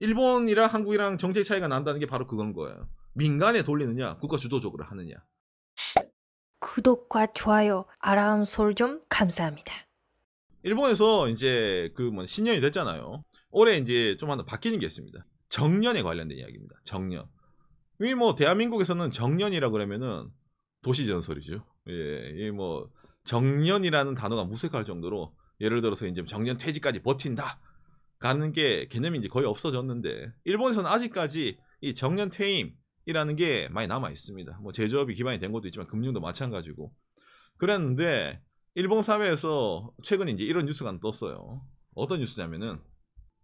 일본이랑 한국이랑 정책 차이가 난다는 게 바로 그건 거예요. 민간에 돌리느냐, 국가 주도적으로 하느냐. 구독과 좋아요, 아람 솔좀 감사합니다. 일본에서 이제 그뭐 신년이 됐잖아요. 올해 이제 좀 하나 바뀌는 게 있습니다. 정년에 관련된 이야기입니다. 정년. 이미 뭐 대한민국에서는 정년이라 그러면은 도시 전설이죠. 예, 이 뭐 정년이라는 단어가 무색할 정도로 예를 들어서 이제 정년 퇴직까지 버틴다. 가는 게 개념이 이제 거의 없어졌는데 일본에서는 아직까지 이 정년 퇴임이라는 게 많이 남아 있습니다. 뭐 제조업이 기반이 된 것도 있지만 금융도 마찬가지고 그랬는데 일본 사회에서 최근 이제 이런 뉴스가 하 떴어요. 어떤 뉴스냐면은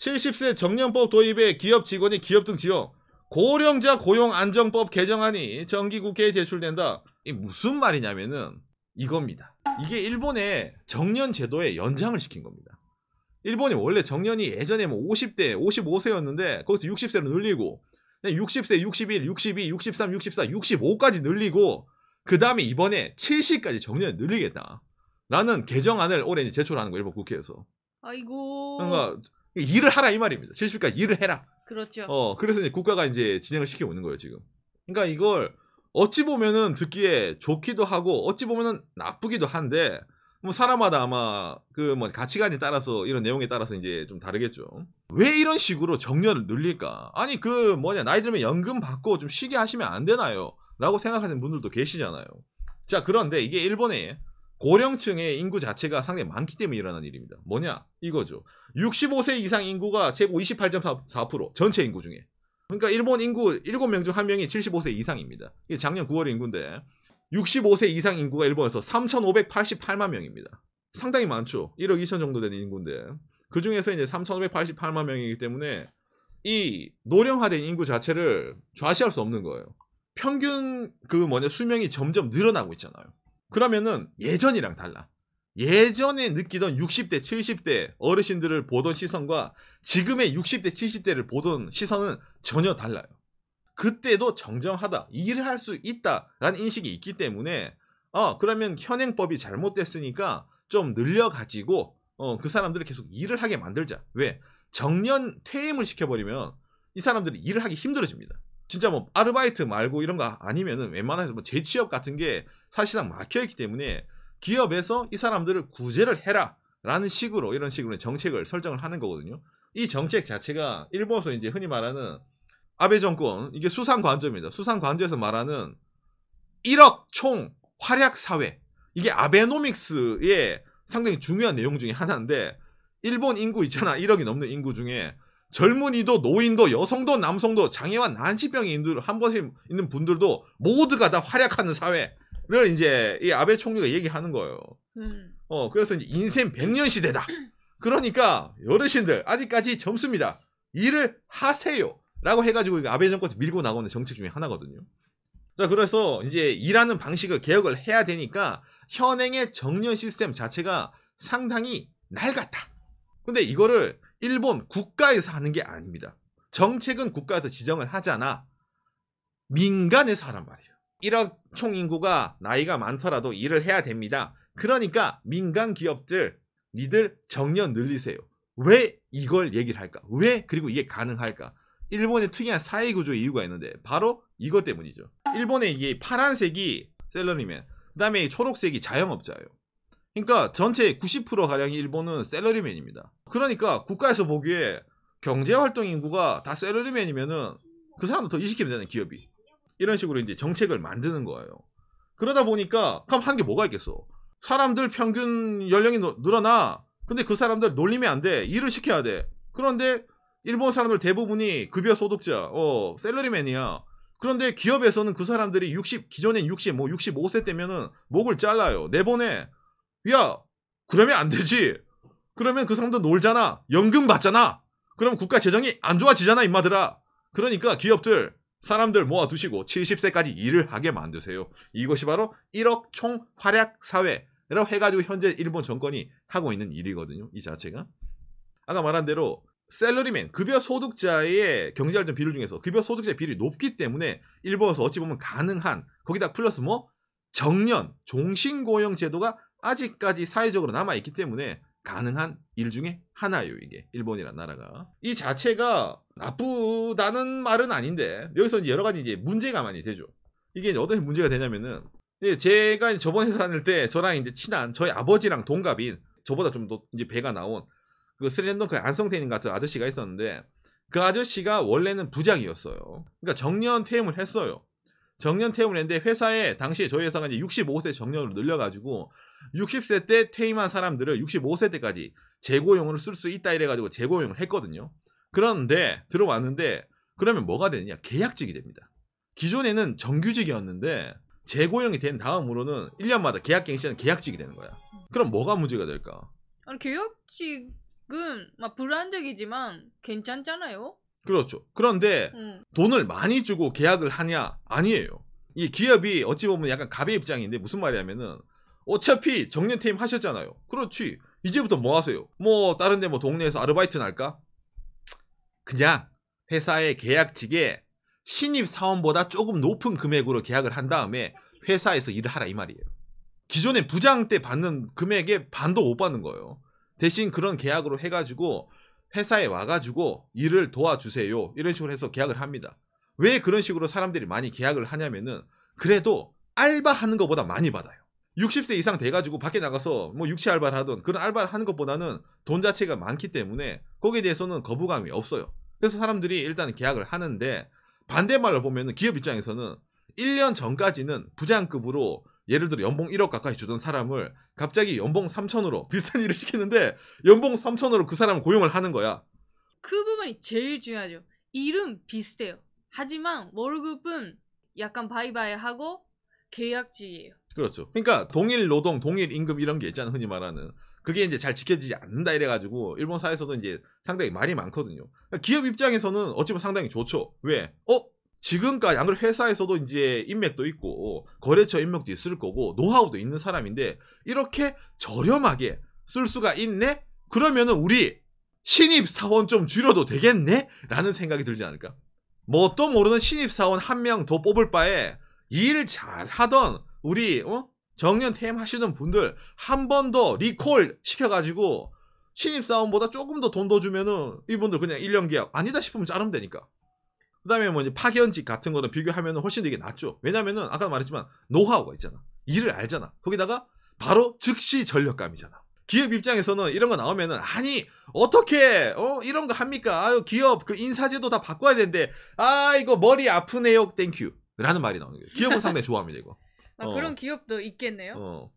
70세 정년법 도입에 기업 직원이 기업 등 지역 고령자 고용 안정법 개정안이 정기 국회에 제출된다. 이 무슨 말이냐면은 이겁니다. 이게 일본의 정년 제도의 연장을 시킨 겁니다. 일본이 원래 정년이 예전에 뭐 50대, 55세였는데 거기서 60세로 늘리고 60세, 61, 62, 63, 64, 65까지 늘리고 그 다음에 이번에 70까지 정년을 늘리겠다. 라는 개정안을 올해 이제 제출하는 거 일본 국회에서. 아이고. 그러니까 일을 하라 이 말입니다. 70까지 일을 해라. 그렇죠. 어, 그래서 이제 국가가 이제 진행을 시키고 있는 거예요, 지금. 그러니까 이걸 어찌 보면은 듣기에 좋기도 하고 어찌 보면은 나쁘기도 한데 뭐 사람마다 아마 그 뭐 가치관에 따라서 이런 내용에 따라서 이제 좀 다르겠죠. 왜 이런 식으로 정년을 늘릴까? 아니 그 뭐냐 나이 들면 연금 받고 좀 쉬게 하시면 안 되나요? 라고 생각하는 분들도 계시잖아요. 자 그런데 이게 일본의 고령층의 인구 자체가 상당히 많기 때문에 일어난 일입니다. 뭐냐? 이거죠. 65세 이상 인구가 최고 28.4% 전체 인구 중에. 그러니까 일본 인구 7명 중 1명이 75세 이상입니다. 이게 작년 9월 인구인데 65세 이상 인구가 일본에서 3,588만 명입니다. 상당히 많죠. 1억 2천 정도 되는 인구인데 그 중에서 이제 3,588만 명이기 때문에 이 노령화된 인구 자체를 좌시할 수 없는 거예요. 평균 그 뭐냐 수명이 점점 늘어나고 있잖아요. 그러면은 예전이랑 달라. 예전에 느끼던 60대, 70대 어르신들을 보던 시선과 지금의 60대, 70대를 보던 시선은 전혀 달라요. 그때도 정정하다 일을 할 수 있다라는 인식이 있기 때문에 어 그러면 현행법이 잘못됐으니까 좀 늘려가지고 어, 그 사람들을 계속 일을 하게 만들자 왜 정년 퇴임을 시켜버리면 이 사람들이 일을 하기 힘들어집니다 진짜 뭐 아르바이트 말고 이런 거 아니면은 웬만해서 뭐 재취업 같은 게 사실상 막혀있기 때문에 기업에서 이 사람들을 구제를 해라 라는 식으로 이런 식으로 정책을 설정을 하는 거거든요 이 정책 자체가 일본에서 이제 흔히 말하는 아베 정권 이게 수상 관점입니다. 수상 관점에서 말하는 1억 총 활약 사회 이게 아베노믹스의 상당히 중요한 내용 중에 하나인데 일본 인구 있잖아 1억이 넘는 인구 중에 젊은이도 노인도 여성도 남성도 장애와 난치병이 있는 한 번씩 있는 분들도 모두가 다 활약하는 사회를 이제 이 아베 총리가 얘기하는 거예요. 음. 어 그래서 이제 인생 100년 시대다. 그러니까 어르신들 아직까지 젊습니다. 일을 하세요. 라고 해가지고 아베 정권에서 밀고 나오는 정책 중에 하나거든요. 자, 그래서 이제 일하는 방식을 개혁을 해야 되니까 현행의 정년 시스템 자체가 상당히 낡았다. 근데 이거를 일본 국가에서 하는 게 아닙니다. 정책은 국가에서 지정을 하잖아. 민간에서 하란 말이에요. 1억 총 인구가 나이가 많더라도 일을 해야 됩니다. 그러니까 민간 기업들, 니들 정년 늘리세요. 왜 이걸 얘기를 할까? 왜 그리고 이게 가능할까? 일본의 특이한 사회 구조 이유가 있는데 바로 이것 때문이죠. 일본의 이 파란색이 셀러리맨, 그다음에 초록색이 자영업자예요. 그러니까 전체의 90% 가량이 일본은 셀러리맨입니다. 그러니까 국가에서 보기에 경제 활동 인구가 다 셀러리맨이면은 그 사람도 더 이식하면 되는 기업이 이런 식으로 이제 정책을 만드는 거예요. 그러다 보니까 그럼 한 게 뭐가 있겠어? 사람들 평균 연령이 노, 늘어나. 근데 그 사람들 놀리면 안 돼. 일을 시켜야 돼. 그런데 일본 사람들 대부분이 급여 소득자, 어, 셀러리맨이야. 그런데 기업에서는 그 사람들이 60, 기존엔 60, 뭐 65세 때면은 목을 잘라요. 내보내. 야, 그러면 안 되지. 그러면 그 사람도 놀잖아. 연금 받잖아. 그럼 국가 재정이 안 좋아지잖아, 임마들아. 그러니까 기업들, 사람들 모아두시고 70세까지 일을 하게 만드세요. 이것이 바로 1억 총 활약 사회라고 해가지고 현재 일본 정권이 하고 있는 일이거든요. 이 자체가. 아까 말한 대로 셀러리맨 급여 소득자의 경제활동 비율 중에서 급여 소득자 의 비율이 높기 때문에 일본에서 어찌 보면 가능한 거기다 플러스 뭐 정년 종신고용 제도가 아직까지 사회적으로 남아있기 때문에 가능한 일 중에 하나요 이게 일본이란 나라가 이 자체가 나쁘다는 말은 아닌데 여기서 여러 가지 이제 문제가 많이 되죠 이게 이제 어떤 문제가 되냐면은 제가 저번 회사 다닐 때 저랑 이제 친한 저희 아버지랑 동갑인 저보다 좀 더 이제 배가 나온 그 슬램덩크 그 안성태님 같은 아저씨가 있었는데 그 아저씨가 원래는 부장이었어요. 그러니까 정년 퇴임을 했어요. 정년 퇴임을 했는데 회사에 당시에 저희 회사가 이제 65세 정년으로 늘려가지고 60세 때 퇴임한 사람들을 65세 때까지 재고용으로 쓸 수 있다 이래가지고 재고용을 했거든요. 그런데 들어왔는데 그러면 뭐가 되느냐 계약직이 됩니다. 기존에는 정규직이었는데 재고용이 된 다음으로는 1년마다 계약갱신은 계약직이 되는 거야. 그럼 뭐가 문제가 될까? 아니 계약직 막불안적이지만 괜찮잖아요. 그렇죠. 그런데 음. 돈을 많이 주고 계약을 하냐? 아니에요. 이 기업이 어찌 보면 약간 갑의 입장인데 무슨 말이냐면은 어차피 정년 퇴임 하셨잖아요. 그렇지. 이제부터 뭐 하세요? 뭐 다른데 뭐 동네에서 아르바이트 날까? 그냥 회사의 계약직에 신입 사원보다 조금 높은 금액으로 계약을 한 다음에 회사에서 일을 하라 이 말이에요. 기존에 부장 때 받는 금액의 반도 못 받는 거예요. 대신 그런 계약으로 해가지고 회사에 와가지고 일을 도와주세요. 이런 식으로 해서 계약을 합니다. 왜 그런 식으로 사람들이 많이 계약을 하냐면은 그래도 알바하는 것보다 많이 받아요. 60세 이상 돼가지고 밖에 나가서 뭐 육체 알바를 하든 그런 알바를 하는 것보다는 돈 자체가 많기 때문에 거기에 대해서는 거부감이 없어요. 그래서 사람들이 일단 계약을 하는데 반대말로 보면 기업 입장에서는 1년 전까지는 부장급으로 예를 들어 연봉 1억 가까이 주던 사람을 갑자기 연봉 3천으로 비싼 일을 시키는데 연봉 3천으로 그 사람을 고용을 하는 거야. 그 부분이 제일 중요하죠. 일은 비슷해요. 하지만 월급은 약간 바이바이 하고 계약직이에요. 그렇죠. 그러니까 동일 노동, 동일 임금 이런 게 있잖아 흔히 말하는. 그게 이제 잘 지켜지지 않는다 이래가지고 일본 사회에서도 이제 상당히 말이 많거든요. 그러니까 기업 입장에서는 어찌 보면 상당히 좋죠. 왜? 어? 지금까지 안그래 회사에서도 이제 인맥도 있고 거래처 인맥도 있을 거고 노하우도 있는 사람인데 이렇게 저렴하게 쓸 수가 있네? 그러면은 우리 신입 사원 좀 줄여도 되겠네? 라는 생각이 들지 않을까? 뭐 또 모르는 신입 사원 한 명 더 뽑을 바에 일 잘하던 우리 어? 정년 퇴임하시는 분들 한 번 더 리콜 시켜가지고 신입사원보다 조금 더 돈 더 주면은 이분들 그냥 1년 계약 아니다 싶으면 자르면 되니까 그 다음에 뭐 이제 파견직 같은 거는 비교하면 훨씬 되게 낫죠. 왜냐면은 아까 말했지만 노하우가 있잖아. 일을 알잖아. 거기다가 바로 즉시 전력감이잖아. 기업 입장에서는 이런 거 나오면은 아니 어떻게 어 이런 거 합니까? 아유 기업 그 인사제도 다 바꿔야 되는데 아 이거 머리 아프네요. 땡큐라는 말이 나오는 거예요. 기업은 상당히 좋아합니다 이거. 아, 어. 그런 기업도 있겠네요. 어.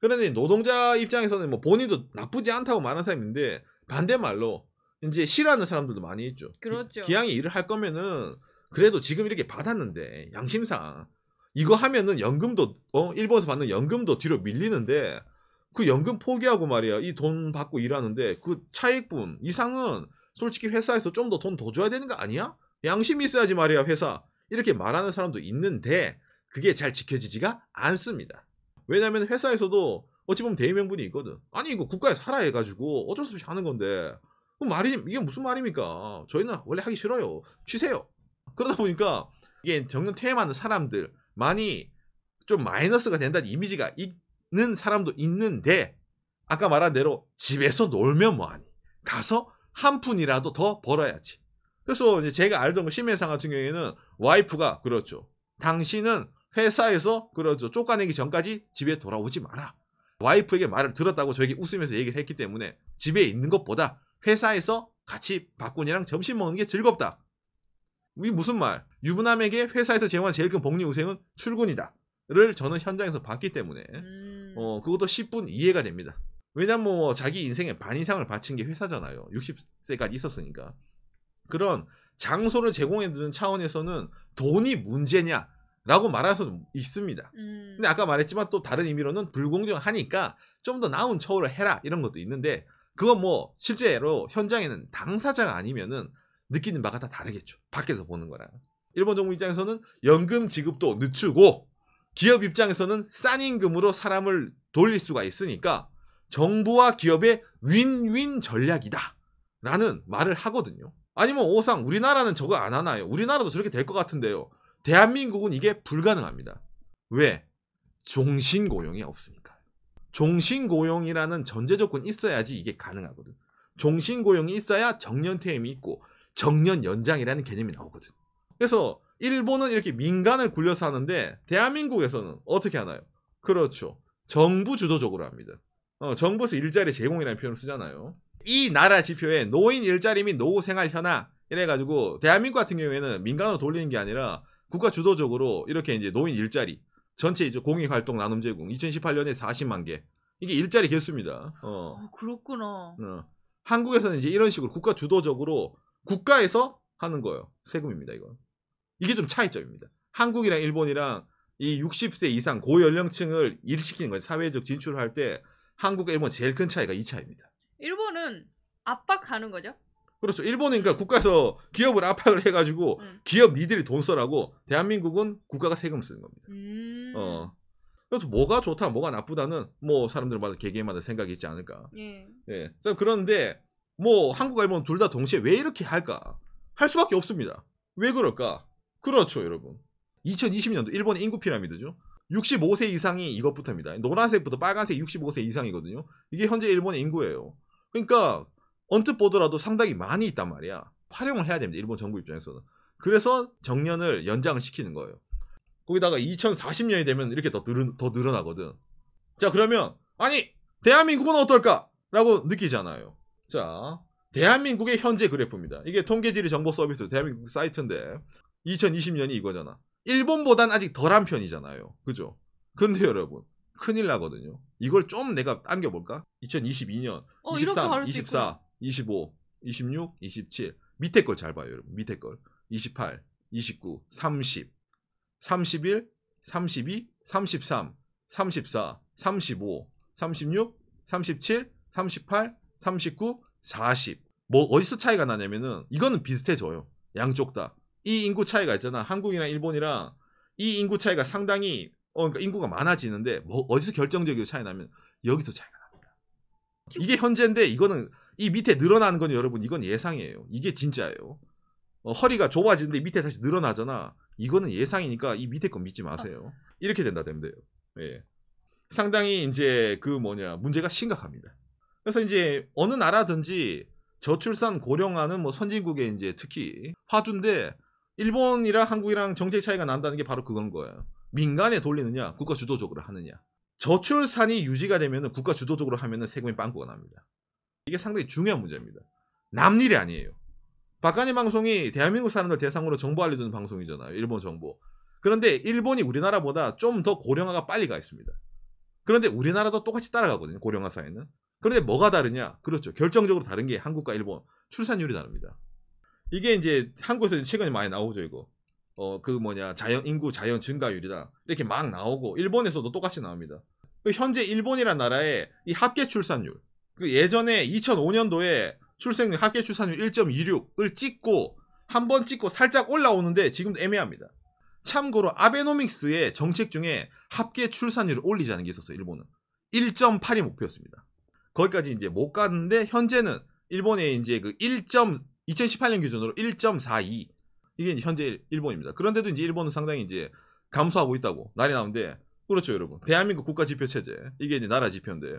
그런데 노동자 입장에서는 뭐 본인도 나쁘지 않다고 말하는 사람인데 반대말로 이제 싫어하는 사람들도 많이 있죠. 그렇죠. 기왕에 일을 할 거면은 그래도 지금 이렇게 받았는데 양심상 이거 하면은 연금도 어 일본에서 받는 연금도 뒤로 밀리는데 그 연금 포기하고 말이야 이 돈 받고 일하는데 그 차익분 이상은 솔직히 회사에서 좀 더 돈더 더 줘야 되는 거 아니야? 양심이 있어야지 말이야 회사 이렇게 말하는 사람도 있는데 그게 잘 지켜지지가 않습니다. 왜냐하면 회사에서도 어찌 보면 대의명분이 있거든. 아니 이거 국가에서 하라 해가지고 어쩔 수 없이 하는 건데 그 말이 이게 무슨 말입니까? 저희는 원래 하기 싫어요. 쉬세요. 그러다 보니까 이게 정년 퇴임하는 사람들 많이 좀 마이너스가 된다는 이미지가 있는 사람도 있는데 아까 말한 대로 집에서 놀면 뭐하니 가서 한 푼이라도 더 벌어야지. 그래서 이제 제가 알던 거 심해상 같은 경우에는 와이프가 그렇죠. 당신은 회사에서 그렇죠. 쫓아내기 전까지 집에 돌아오지 마라. 와이프에게 말을 들었다고 저에게 웃으면서 얘기를 했기 때문에 집에 있는 것보다 회사에서 같이 박군이랑 점심 먹는 게 즐겁다. 이게 무슨 말? 유부남에게 회사에서 제공한 제일 큰 복리 우생은 출근이다. 를 저는 현장에서 봤기 때문에 음. 어 그것도 10분 이해가 됩니다. 왜냐면 뭐 자기 인생의 반 이상을 바친 게 회사잖아요. 60세까지 있었으니까. 그런 장소를 제공해 주는 차원에서는 돈이 문제냐 라고 말할 수는 있습니다. 음. 근데 아까 말했지만 또 다른 의미로는 불공정하니까 좀 더 나은 처우를 해라 이런 것도 있는데 그건 뭐 실제로 현장에는 당사자가 아니면은 느끼는 바가 다 다르겠죠. 밖에서 보는 거랑. 일본 정부 입장에서는 연금 지급도 늦추고 기업 입장에서는 싼 임금으로 사람을 돌릴 수가 있으니까 정부와 기업의 윈윈 전략이다. 라는 말을 하거든요. 아니면 뭐 오상 우리나라는 저거 안 하나요? 우리나라도 저렇게 될 것 같은데요. 대한민국은 이게 불가능합니다. 왜? 종신 고용이 없습니다. 종신고용이라는 전제조건이 있어야지 이게 가능하거든. 종신고용이 있어야 정년퇴임이 있고 정년연장이라는 개념이 나오거든. 그래서 일본은 이렇게 민간을 굴려서 하는데 대한민국에서는 어떻게 하나요? 그렇죠. 정부 주도적으로 합니다. 어, 정부에서 일자리 제공이라는 표현을 쓰잖아요. 이 나라 지표에 노인 일자리 및 노후 생활 현황 이래가지고 대한민국 같은 경우에는 민간으로 돌리는 게 아니라 국가 주도적으로 이렇게 이제 노인 일자리 전체 이제 공익활동 나눔 제공 2018년에 40만 개 이게 일자리 개수입니다. 어. 어, 그렇구나. 어. 한국에서는 이제 이런 식으로 국가 주도적으로 국가에서 하는 거예요. 세금입니다, 이건. 이게 좀 차이점입니다. 한국이랑 일본이랑 이 60세 이상 고연령층을 일시키는 거예요. 사회적 진출을 할 때 한국과 일본 제일 큰 차이가 이 차이입니다. 일본은 압박하는 거죠? 그렇죠. 일본은 그러니까 국가에서 기업을 압박을 해가지고 음. 기업 니들이 돈 써라고 대한민국은 국가가 세금 쓰는 겁니다. 음. 어. 그래서 뭐가 좋다, 뭐가 나쁘다는 뭐 사람들마다 개개인마다 생각이 있지 않을까. 예. 예. 그런데 뭐 한국과 일본 둘 다 동시에 왜 이렇게 할까? 할 수밖에 없습니다. 왜 그럴까? 그렇죠, 여러분. 2020년도 일본 인구 피라미드죠. 65세 이상이 이것부터입니다. 노란색부터 빨간색 65세 이상이거든요. 이게 현재 일본의 인구예요. 그러니까 언뜻 보더라도 상당히 많이 있단 말이야. 활용을 해야 됩니다. 일본 정부 입장에서는. 그래서 정년을 연장을 시키는 거예요. 거기다가 2040년이 되면 이렇게 더, 늘어, 더 늘어나거든. 자, 그러면, 아니! 대한민국은 어떨까? 라고 느끼잖아요. 자, 대한민국의 현재 그래프입니다. 이게 통계지리 정보 서비스 대한민국 사이트인데, 2020년이 이거잖아. 일본보단 아직 덜한 편이잖아요. 그죠? 근데 여러분, 큰일 나거든요. 이걸 좀 내가 당겨볼까? 2022년, 어, 23, 24, 25, 26, 27. 밑에 걸 잘 봐요, 여러분. 밑에 걸. 28, 29, 30, 31, 32, 33, 34, 35, 36, 37, 38, 39, 40. 뭐 어디서 차이가 나냐면은 이거는 비슷해져요. 양쪽 다. 이 인구 차이가 있잖아. 한국이랑 일본이랑 이 인구 차이가 상당히 어, 그러니까 인구가 많아지는데 뭐 어디서 결정적으로 차이 나면 여기서 차이가 납니다. 이게 현재인데 이거는 이 밑에 늘어나는 건 여러분 이건 예상이에요. 이게 진짜예요. 어, 허리가 좁아지는데 밑에 다시 늘어나잖아. 이거는 예상이니까 이 밑에 건 믿지 마세요. 이렇게 된다면 되 돼요. 예. 상당히 이제 그 뭐냐 문제가 심각합니다. 그래서 이제 어느 나라든지 저출산 고령화는 뭐선진국에 이제 특히 화두인데 일본이랑 한국이랑 정책 차이가 난다는 게 바로 그건 거예요. 민간에 돌리느냐 국가 주도적으로 하느냐. 저출산이 유지가 되면 국가 주도적으로 하면 세금이 빵꾸가 납니다. 이게 상당히 중요한 문제입니다. 남 일이 아니에요. 박간의 방송이 대한민국 사람들 대상으로 정보 알려주는 방송이잖아요. 일본 정보. 그런데 일본이 우리나라보다 좀 더 고령화가 빨리 가 있습니다. 그런데 우리나라도 똑같이 따라가거든요. 고령화 사회는. 그런데 뭐가 다르냐? 그렇죠. 결정적으로 다른 게 한국과 일본 출산율이 다릅니다. 이게 이제 한국에서 최근에 많이 나오죠, 이거. 어, 그 뭐냐, 자연, 인구 자연 증가율이다. 이렇게 막 나오고, 일본에서도 똑같이 나옵니다. 현재 일본이란 나라의 이 합계 출산율, 그 예전에 2005년도에 출생률 합계 출산율 1.26을 찍고 한번 찍고 살짝 올라오는데 지금도 애매합니다. 참고로 아베노믹스의 정책 중에 합계 출산율을 올리자는 게 있었어요. 일본은 1.8이 목표였습니다. 거기까지 이제 못 갔는데 현재는 일본의 이제 그 1. 2018년 기준으로 1.42 이게 현재 일본입니다. 그런데도 이제 일본은 상당히 이제 감소하고 있다고 날이 나오는데 그렇죠 여러분 대한민국 국가 지표 체제 이게 이제 나라 지표인데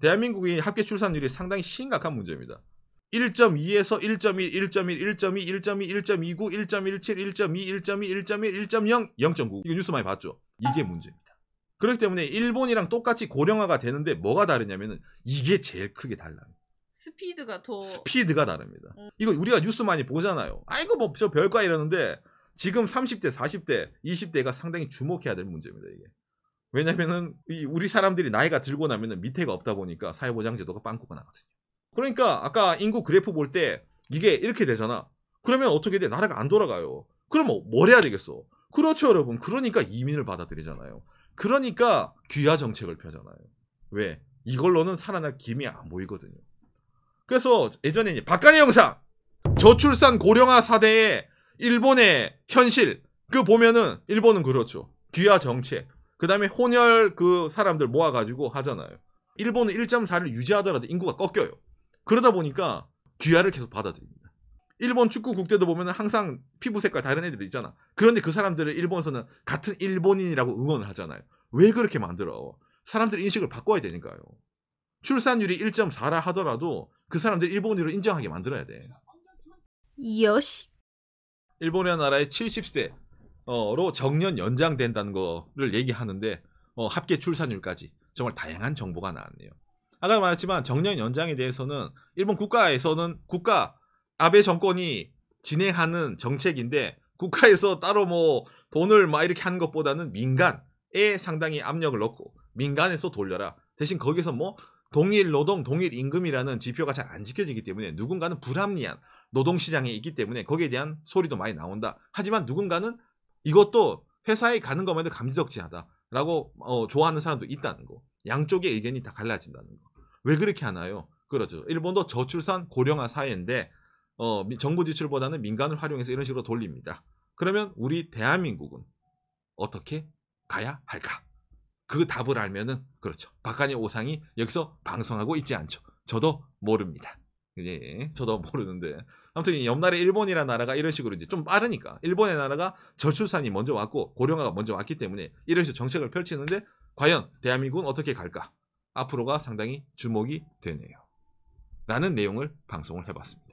대한민국이 합계 출산율이 상당히 심각한 문제입니다. 1.2에서 1.1, 1.1, 1.2, 1.2, 1.29, 1.17, 1.2, 1.2, 1.1, 1.0, 0.9. 이거 뉴스 많이 봤죠? 이게 문제입니다. 그렇기 때문에 일본이랑 똑같이 고령화가 되는데 뭐가 다르냐면 이게 제일 크게 달라요. 스피드가 더 스피드가 다릅니다. 음. 이거 우리가 뉴스 많이 보잖아요. 아이고 뭐 저 별거 이러는데 지금 30대, 40대, 20대가 상당히 주목해야 될 문제입니다, 이게. 왜냐면은 우리 사람들이 나이가 들고 나면은 밑에가 없다 보니까 사회보장제도가 빵꾸가 나거든요. 그러니까 아까 인구 그래프 볼 때 이게 이렇게 되잖아. 그러면 어떻게 돼? 나라가 안 돌아가요. 그럼면뭘 뭐, 해야 되겠어? 그렇죠, 여러분. 그러니까 이민을 받아들이잖아요. 그러니까 귀화 정책을 펴잖아요. 왜? 이걸로는 살아날 김이 안 보이거든요. 그래서 예전에 이제 박근혜 영상 저출산 고령화 사대의 일본의 현실 그 보면은 일본은 그렇죠. 귀화 정책 그 다음에 혼혈 그 사람들 모아가지고 하잖아요. 일본은 1.4를 유지하더라도 인구가 꺾여요. 그러다 보니까 귀하를 계속 받아들입니다. 일본 축구 국대도 보면 항상 피부 색깔 다른 애들이 있잖아. 그런데 그 사람들을 일본에서는 같은 일본인이라고 응원을 하잖아요. 왜 그렇게 만들어? 사람들 인식을 바꿔야 되니까요. 출산율이 1.4라 하더라도 그 사람들 일본인으로 인정하게 만들어야 돼. 여시. 일본이라는 나라의 70세 어로 정년 연장된다는 거를 얘기하는데 어, 합계 출산율까지 정말 다양한 정보가 나왔네요. 아까 말했지만 정년 연장에 대해서는 일본 국가에서는 국가 아베 정권이 진행하는 정책인데 국가에서 따로 뭐 돈을 막 이렇게 하는 것보다는 민간에 상당히 압력을 넣고 민간에서 돌려라. 대신 거기서 뭐 동일 노동, 동일 임금이라는 지표가 잘 안 지켜지기 때문에 누군가는 불합리한 노동시장에 있기 때문에 거기에 대한 소리도 많이 나온다. 하지만 누군가는 이것도 회사에 가는 것만 해도 감지덕지하다라고 어, 좋아하는 사람도 있다는 거. 양쪽의 의견이 다 갈라진다는 거. 왜 그렇게 하나요? 그렇죠. 일본도 저출산 고령화 사회인데 어, 정부 지출보다는 민간을 활용해서 이런 식으로 돌립니다. 그러면 우리 대한민국은 어떻게 가야 할까? 그 답을 알면은 그렇죠. 박한의 오상이 여기서 방송하고 있지 않죠. 저도 모릅니다. 예, 저도 모르는데. 아무튼 옆날에 일본이라는 나라가 이런 식으로 이제 좀 빠르니까 일본의 나라가 저출산이 먼저 왔고 고령화가 먼저 왔기 때문에 이런 식으로 정책을 펼치는데 과연 대한민국은 어떻게 갈까? 앞으로가 상당히 주목이 되네요. 라는 내용을 방송을 해봤습니다.